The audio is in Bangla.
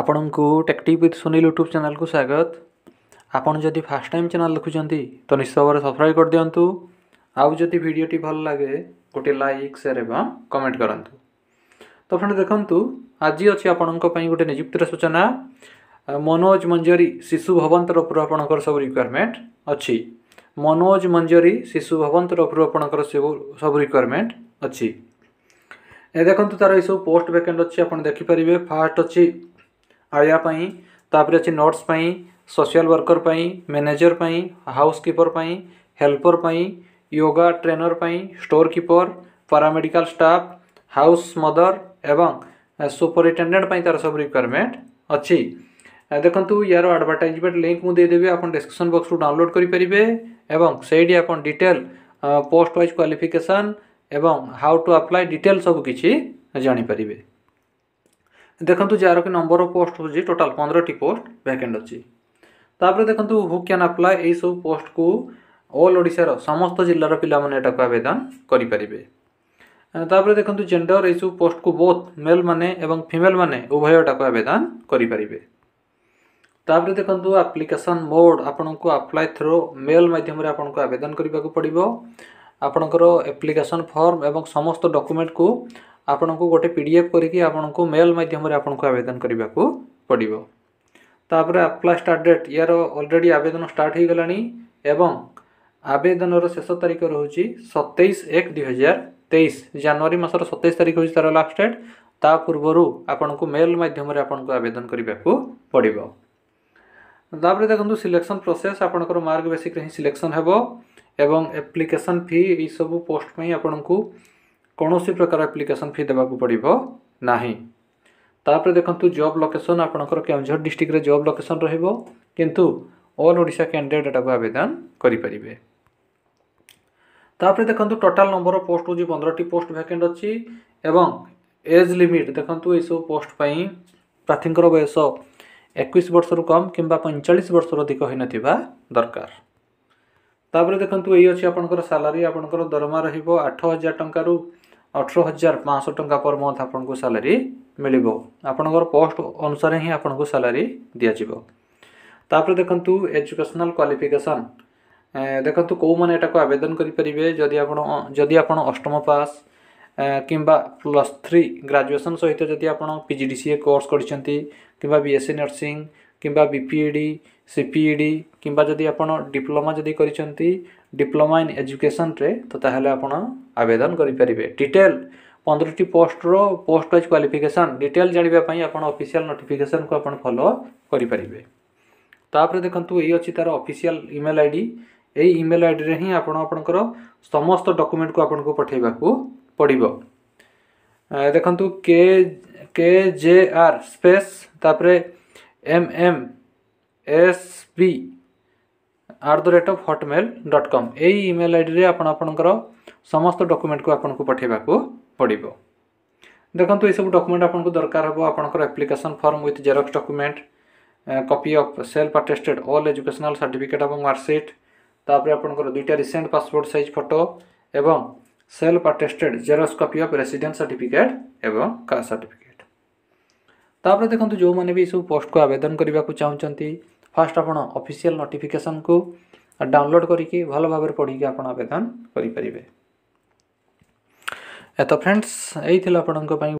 ଆପଣଙ୍କୁ ଟେକ୍ଟିଭ୍ ୱିଥ୍ ସୁନୀଲ ୟୁଟ୍ୟୁବ୍ ଚ୍ୟାନେଲ୍କୁ ସ୍ୱାଗତ ଆପଣ ଯଦି ଫାର୍ଷ୍ଟ ଟାଇମ୍ ଚ୍ୟାନେଲ୍ ଦେଖୁଛନ୍ତି ତ ନିଶ୍ଚୟ ଭାବରେ ସବସ୍କ୍ରାଇବ୍ କରିଦିଅନ୍ତୁ ଆଉ ଯଦି ଭିଡ଼ିଓଟି ଭଲ ଲାଗେ ଗୋଟିଏ ଲାଇକ୍ ସେୟାର ଏବଂ କମେଣ୍ଟ କରନ୍ତୁ ତ ଫ୍ରେଣ୍ଡ୍ ଦେଖନ୍ତୁ ଆଜି ଅଛି ଆପଣଙ୍କ ପାଇଁ ଗୋଟେ ନିଯୁକ୍ତିର ସୂଚନା ମନୋଜ ମଞ୍ଜରୀ ଶିଶୁ ଭବନ ତରଫରୁ ଆପଣଙ୍କର ସବୁ ରିକ୍ୱାରମେଣ୍ଟ ଅଛି ମନୋଜ ମଞ୍ଜରୀ ଶିଶୁ ଭବନ ତରଫରୁ ଆପଣଙ୍କର ସବୁ ସବୁ ରିକ୍ୱାରମେଣ୍ଟ ଅଛି ଏ ଦେଖନ୍ତୁ ତା'ର ଏସବୁ ପୋଷ୍ଟ ଭ୍ୟାକେଣ୍ଟ ଅଛି ଆପଣ ଦେଖିପାରିବେ ଫାର୍ଷ୍ଟ ଅଛି आयापर अच्छे नर्स सोशल वर्कर पर मैनेजर पर हाउस कीपर पर हेल्पर पर योगा ट्रेनर पर store keeper paramedical staff house mother एवं सुपरिटेडेट तार सब रिक्वयरमेंट अच्छी देखो यार आडभटाइजमेंट लिंक मुझेदेवि आप डिस्क्रिपन बक्स डाउनलोड करें सही आप डिटेल पोस्ट व्वज क्वाफिकेसन एवं हाउ टू आप्लाय डिटेल सबकि जापर ଦେଖନ୍ତୁ ଯାହାର କି ନମ୍ବର ଅଫ୍ ପୋଷ୍ଟ ହେଉଛି ଟୋଟାଲ୍ ପନ୍ଦରଟି ପୋଷ୍ଟ ଭ୍ୟାକେଣ୍ଟ ଅଛି ତାପରେ ଦେଖନ୍ତୁ ହୁ କ୍ୟାନ୍ ଆପ୍ଲାଏ ଏହିସବୁ ପୋଷ୍ଟକୁ ଅଲ୍ ଓଡ଼ିଶାର ସମସ୍ତ ଜିଲ୍ଲାର ପିଲାମାନେ ଏଟାକୁ ଆବେଦନ କରିପାରିବେ ତାପରେ ଦେଖନ୍ତୁ ଜେଣ୍ଡର ଏହିସବୁ ପୋଷ୍ଟକୁ ବୋଥ୍ ମେଲ୍ ମାନେ ଏବଂ ଫିମେଲ୍ମାନେ ଉଭୟ ଏଟାକୁ ଆବେଦନ କରିପାରିବେ ତାପରେ ଦେଖନ୍ତୁ ଆପ୍ଲିକେସନ୍ ମୋଡ଼ ଆପଣଙ୍କୁ ଆପ୍ଲାଏ ଥ୍ରୋ ମେଲ୍ ମାଧ୍ୟମରେ ଆପଣଙ୍କୁ ଆବେଦନ କରିବାକୁ ପଡ଼ିବ ଆପଣଙ୍କର ଆପ୍ଲିକେସନ୍ ଫର୍ମ ଏବଂ ସମସ୍ତ ଡକ୍ୟୁମେଣ୍ଟକୁ আপনক গটে পিডিএফ কৰি কি আপনক মেইল মাধ্যমৰে আপনক আবেদন কৰিবাকৈ পঢ়িব। তাৰ পাৰে এপ্লাষ্ট আৰ ডেট ইয়াৰ অলৰেডি আবেদন আৰ্ট আৰ্ট হৈ গলানি আৰু আবেদনৰ শেষ তাৰিখ ৰহচি 27/1/2023 জানুৱাৰী মাহৰ 27 তাৰিখ হৈছে লষ্ট ডেট তাৰ পূৰ্বৰ আপনক মেইল মাধ্যমৰে আপনক আবেদন কৰিবাকৈ পঢ়িব। তাৰ পাৰে দেখন্ত সিলেকচন প্ৰচেছ আপনকৰ মাৰ্ক বেসিক ৰে সিলেকচন হব আৰু এপ্লিকেচন ফি এই সব পোষ্ট মই আপনক କୌଣସି ପ୍ରକାର ଆପ୍ଲିକେସନ୍ ଫି ଦେବାକୁ ପଡ଼ିବ ନାହିଁ ତାପରେ ଦେଖନ୍ତୁ ଜବ୍ ଲୋକେସନ୍ ଆପଣଙ୍କର କେଉଁଝର ଡିଷ୍ଟ୍ରିକ୍ଟରେ ଜବ୍ ଲୋକେସନ୍ ରହିବ କିନ୍ତୁ ଅଲ୍ ଓଡ଼ିଶା କ୍ୟାଣ୍ଡିଡେଟ୍ ଏଟାକୁ ଆବେଦନ କରିପାରିବେ ତାପରେ ଦେଖନ୍ତୁ ଟୋଟାଲ୍ ନମ୍ବର ଅଫ୍ ପୋଷ୍ଟ ହେଉଛି ପନ୍ଦରଟି ପୋଷ୍ଟ ଭ୍ୟାକେଣ୍ଟ ଅଛି ଏବଂ ଏଜ୍ ଲିମିଟ୍ ଦେଖନ୍ତୁ ଏଇସବୁ ପୋଷ୍ଟ ପାଇଁ ପ୍ରାର୍ଥୀଙ୍କର ବୟସ ଏକୋଇଶ ବର୍ଷରୁ କମ୍ କିମ୍ବା ପଇଁଚାଳିଶ ବର୍ଷରୁ ଅଧିକ ହୋଇନଥିବା ଦରକାର ତାପରେ ଦେଖନ୍ତୁ ଏଇ ଅଛି ଆପଣଙ୍କର ସାଲାରୀ ଆପଣଙ୍କର ଦରମା ରହିବ ଆଠ ହଜାର ଟଙ୍କାରୁ ଅଠର ହଜାର ପାଞ୍ଚଶହ ଟଙ୍କା ପର୍ ମନ୍ଥ ଆପଣଙ୍କୁ ସାଲାରୀ ମିଳିବ ଆପଣଙ୍କର ପୋଷ୍ଟ ଅନୁସାରେ ହିଁ ଆପଣଙ୍କୁ ସାଲାରୀ ଦିଆଯିବ ତାପରେ ଦେଖନ୍ତୁ ଏଜୁକେସନାଲ୍ କ୍ୱାଲିଫିକେସନ୍ ଦେଖନ୍ତୁ କେଉଁମାନେ ଏଟାକୁ ଆବେଦନ କରିପାରିବେ ଯଦି ଆପଣ ଯଦି ଆପଣ ଅଷ୍ଟମ ପାସ୍ କିମ୍ବା ପ୍ଲସ୍ ଥ୍ରୀ ଗ୍ରାଜୁଏସନ୍ ସହିତ ଯଦି ଆପଣ P G D C A course କରିଛନ୍ତି କିମ୍ବା ବି ଏସ୍ ସି ନର୍ସିଂ କିମ୍ବା B P E D C P E D କିମ୍ବା ଯଦି ଆପଣ ଡିପ୍ଲୋମା ଯଦି କରିଛନ୍ତି ডিপ্লোমা ইন এজুকেশনরে তো তাহলে আপনার আবেদন করে পারে ডিটেল পনেরোটি পোস্টর পোস্ট ওয়াইজ কোয়ালিফিকেসন ডিটেল জাঁয়া আপনার অফিসিয়াল নোটিফিকেসন কু আপনার ফলো করে পারে তাপরে দেখুন এই অছি তার অফিসিয়াল ইমেল আইডি এই ইমেল আইডিরে হি আপনার আপনার সমস্ত ডকুমেন্ট কু আপনার পঠাইবা পড়ব দেখুন K K J R space তাপরে M M S B at the rate of hotmail dot com ଏଇ ଇମେଲ୍ ଆଇଡ଼ିରେ ଆପଣ ଆପଣଙ୍କର ସମସ୍ତ ଡକୁମେଣ୍ଟକୁ ଆପଣଙ୍କୁ ପଠାଇବାକୁ ପଡ଼ିବ ଦେଖନ୍ତୁ ଏସବୁ ଡକୁମେଣ୍ଟ ଆପଣଙ୍କୁ ଦରକାର ହେବ ଆପଣଙ୍କର application form with xerox document copy of self attested all educational certificate ଏବଂ ମାର୍କସିଟ୍ ତାପରେ ଆପଣଙ୍କର ଦୁଇଟା ରିସେଣ୍ଟ ପାସପୋର୍ଟ ସାଇଜ୍ ଫଟୋ ଏବଂ self attested xerox copy of resident certificate ଏବଂ କାଷ୍ଟ ସାର୍ଟିଫିକେଟ୍ ତାପରେ ଦେଖନ୍ତୁ ଯେଉଁମାନେ ବି ଏସବୁ ପୋଷ୍ଟକୁ ଆବେଦନ କରିବାକୁ ଚାହୁଁଛନ୍ତି ଫାଷ୍ଟ ଆପଣ ଅଫିସିଆଲ୍ ନୋଟିଫିକେସନ୍କୁ ଡାଉନଲୋଡ଼୍ କରିକି ଭଲ ଭାବରେ ପଢ଼ିକି ଆପଣ ଆବେଦନ କରିପାରିବେ ତ ଫ୍ରେଣ୍ଡସ୍ ଏଇ ଥିଲା ଆପଣଙ୍କ ପାଇଁ